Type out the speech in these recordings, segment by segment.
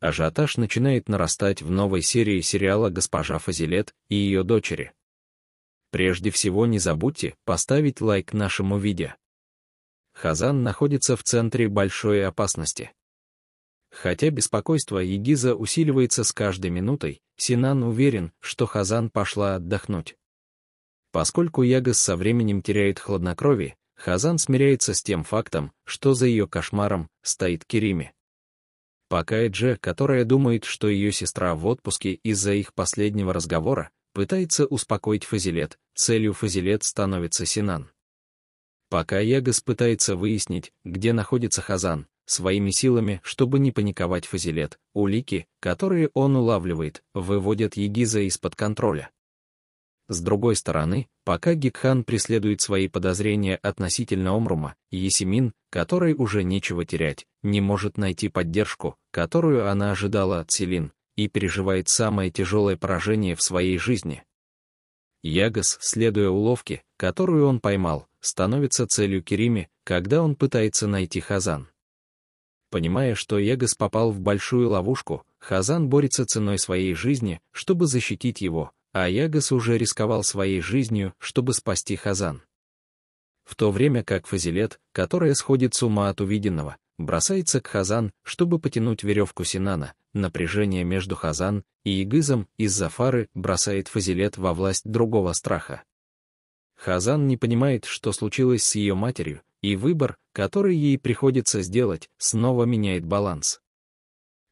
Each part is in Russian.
ажиотаж начинает нарастать в новой серии сериала «Госпожа Фазилет» и ее дочери. Прежде всего не забудьте поставить лайк нашему видео. Хазан находится в центре большой опасности. Хотя беспокойство Егиза усиливается с каждой минутой, Синан уверен, что Хазан пошла отдохнуть. Поскольку Ягас со временем теряет хладнокровие, Хазан смиряется с тем фактом, что за ее кошмаром стоит Керими. Пока Эджи, которая думает, что ее сестра в отпуске из-за их последнего разговора, пытается успокоить Фазилет, целью Фазилет становится Синан. Пока Ягас пытается выяснить, где находится Хазан, своими силами, чтобы не паниковать Фазилет, улики, которые он улавливает, выводят Егиза из-под контроля. С другой стороны, пока Гикхан преследует свои подозрения относительно Омрума, Есимин, которой уже нечего терять, не может найти поддержку, которую она ожидала от Селин, и переживает самое тяжелое поражение в своей жизни. Ягас, следуя уловке, которую он поймал, становится целью Кирими, когда он пытается найти Хазан. Понимая, что Ягас попал в большую ловушку, Хазан борется ценой своей жизни, чтобы защитить его, а Ягас уже рисковал своей жизнью, чтобы спасти Хазан. В то время как Фазилет, которая сходит с ума от увиденного, бросается к Хазан, чтобы потянуть веревку Синана. Напряжение между Хазан и Игызом из-за фары бросает Фазилет во власть другого страха. Хазан не понимает, что случилось с ее матерью, и выбор, который ей приходится сделать, снова меняет баланс.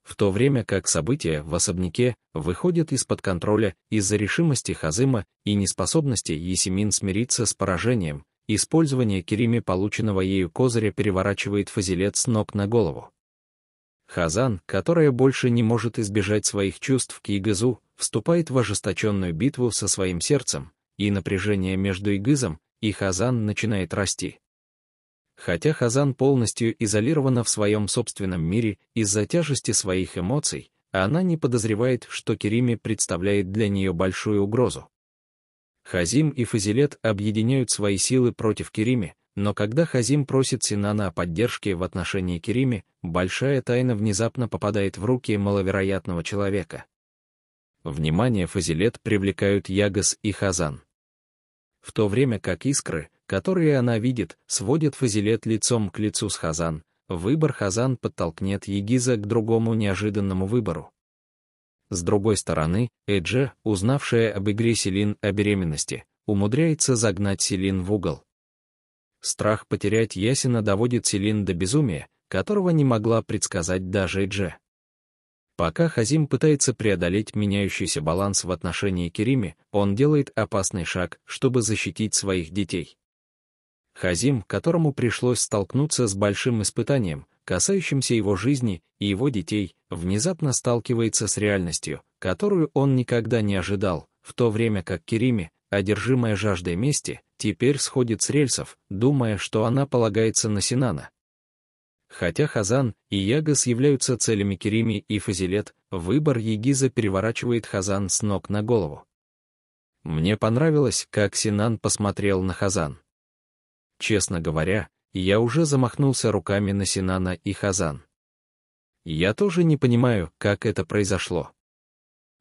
В то время как события в особняке выходят из-под контроля из-за решимости Хазыма и неспособности Есемин смириться с поражением, Использование Кирими полученного ею козыря переворачивает фазилет с ног на голову. Хазан, которая больше не может избежать своих чувств к Игызу, вступает в ожесточенную битву со своим сердцем, и напряжение между Игызом и Хазан начинает расти. Хотя Хазан полностью изолирована в своем собственном мире из-за тяжести своих эмоций, она не подозревает, что Кирими представляет для нее большую угрозу. Хазим и Фазилет объединяют свои силы против Кирими, но когда Хазим просит Синана о поддержке в отношении Кирими, большая тайна внезапно попадает в руки маловероятного человека. Внимание Фазилет привлекают Ягас и Хазан. В то время как искры, которые она видит, сводят Фазилет лицом к лицу с Хазан, выбор Хазан подтолкнет Егиза к другому неожиданному выбору. С другой стороны, Эджер, узнавшая об игре Селин о беременности, умудряется загнать Селин в угол. Страх потерять Ясина доводит Селин до безумия, которого не могла предсказать даже Эдже. Пока Хазим пытается преодолеть меняющийся баланс в отношении Керими, он делает опасный шаг, чтобы защитить своих детей. Хазим, которому пришлось столкнуться с большим испытанием, касающимся его жизни и его детей, внезапно сталкивается с реальностью, которую он никогда не ожидал, в то время как Керими, одержимая жаждой мести, теперь сходит с рельсов, думая, что она полагается на Синана. Хотя Хазан и Ягас являются целями Керими и Фазилет, выбор Егиза переворачивает Хазан с ног на голову. Мне понравилось, как Синан посмотрел на Хазан. Честно говоря, и я уже замахнулся руками на Синана и Хазан. Я тоже не понимаю, как это произошло.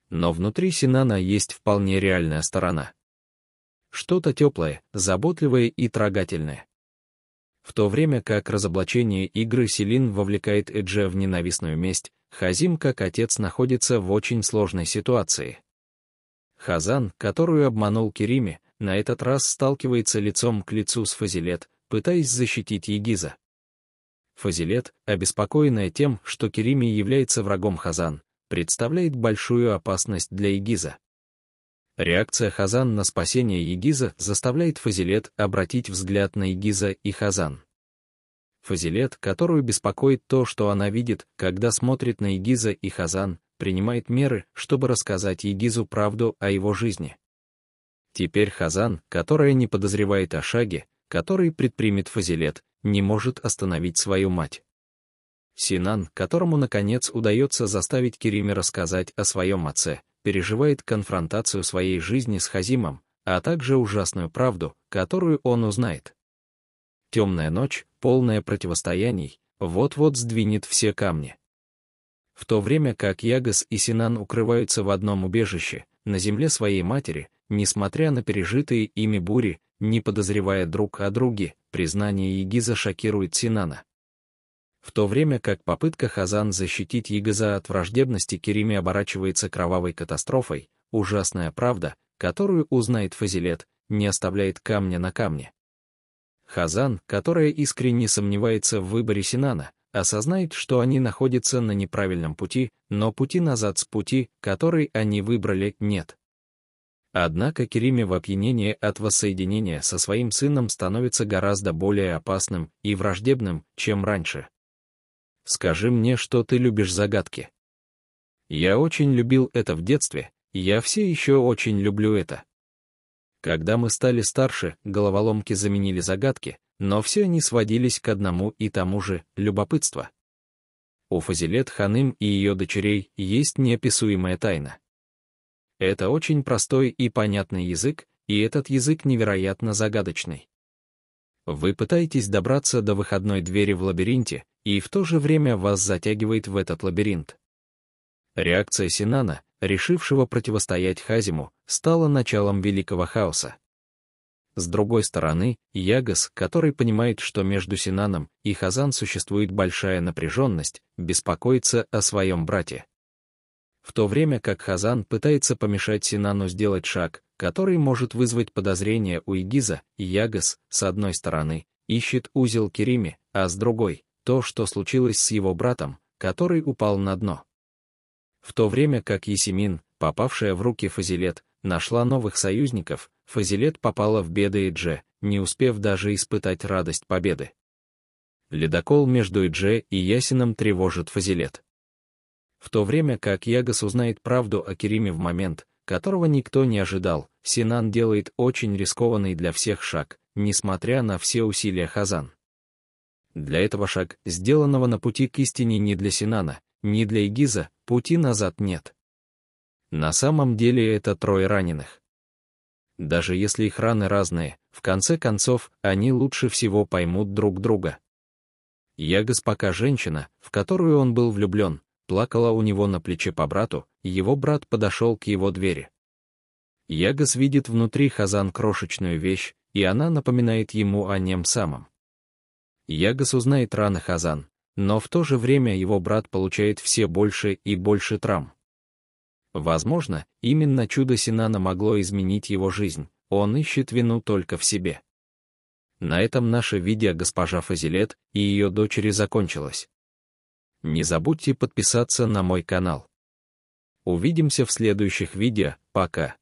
Но внутри Синана есть вполне реальная сторона. Что-то теплое, заботливое и трогательное. В то время как разоблачение игры Селин вовлекает Эдже в ненавистную месть, Хазим как отец находится в очень сложной ситуации. Хазан, которую обманул Керими, на этот раз сталкивается лицом к лицу с Фазилет, пытаясь защитить Егиза. Фазилет, обеспокоенная тем, что Керими является врагом Хазан, представляет большую опасность для Егиза. Реакция Хазан на спасение Егиза заставляет Фазилет обратить взгляд на Егиза и Хазан. Фазилет, которую беспокоит то, что она видит, когда смотрит на Егиза и Хазан, принимает меры, чтобы рассказать Егизу правду о его жизни. Теперь Хазан, которая не подозревает о шаге, который предпримет Фазилет, не может остановить свою мать. Синан, которому, наконец, удается заставить Кериме рассказать о своем отце, переживает конфронтацию своей жизни с Хазимом, а также ужасную правду, которую он узнает. Темная ночь, полная противостояний, вот-вот сдвинет все камни. В то время как Ягас и Синан укрываются в одном убежище, на земле своей матери, несмотря на пережитые ими бури, не подозревая друг о друге, признание Егиза шокирует Синана. В то время как попытка Хазан защитить Егиза от враждебности Керими оборачивается кровавой катастрофой, ужасная правда, которую узнает Фазилет, не оставляет камня на камне. Хазан, которая искренне сомневается в выборе Синана, осознает, что они находятся на неправильном пути, но пути назад с пути, который они выбрали, нет. Однако Кериме в опьянении от воссоединения со своим сыном становится гораздо более опасным и враждебным, чем раньше. «Скажи мне, что ты любишь загадки». «Я очень любил это в детстве, я все еще очень люблю это». Когда мы стали старше, головоломки заменили загадки, но все они сводились к одному и тому же — любопытство. У Фазилет Ханым и ее дочерей есть неописуемая тайна. Это очень простой и понятный язык, и этот язык невероятно загадочный. Вы пытаетесь добраться до выходной двери в лабиринте, и в то же время вас затягивает в этот лабиринт. Реакция Синана, решившего противостоять Хазиму, стала началом Великого Хаоса. С другой стороны, Ягас, который понимает, что между Синаном и Хазан существует большая напряженность, беспокоится о своем брате в то время как Хазан пытается помешать Синану сделать шаг, который может вызвать подозрения у Игиза, и Ягас, с одной стороны, ищет узел Кирими, а с другой — то, что случилось с его братом, который упал на дно. В то время как Есимин, попавшая в руки Фазилет, нашла новых союзников, Фазилет попала в беды Идже, не успев даже испытать радость победы. Ледокол между Идже и Ясином тревожит Фазилет. В то время как Ягас узнает правду о Кириме в момент, которого никто не ожидал, Синан делает очень рискованный для всех шаг, несмотря на все усилия Хазан. Для этого шаг, сделанного на пути к истине не для Синана, не для Игиза, пути назад нет. На самом деле это трое раненых. Даже если их раны разные, в конце концов, они лучше всего поймут друг друга. Ягас пока женщина, в которую он был влюблен, плакала у него на плече по брату, и его брат подошел к его двери. Ягас видит внутри Хазан крошечную вещь, и она напоминает ему о нем самом. Ягас узнает раны Хазан, но в то же время его брат получает все больше и больше травм. Возможно, именно чудо Синана могло изменить его жизнь, он ищет вину только в себе. На этом наше видео госпожа Фазилет и ее дочери закончилось. Не забудьте подписаться на мой канал. Увидимся в следующих видео, пока.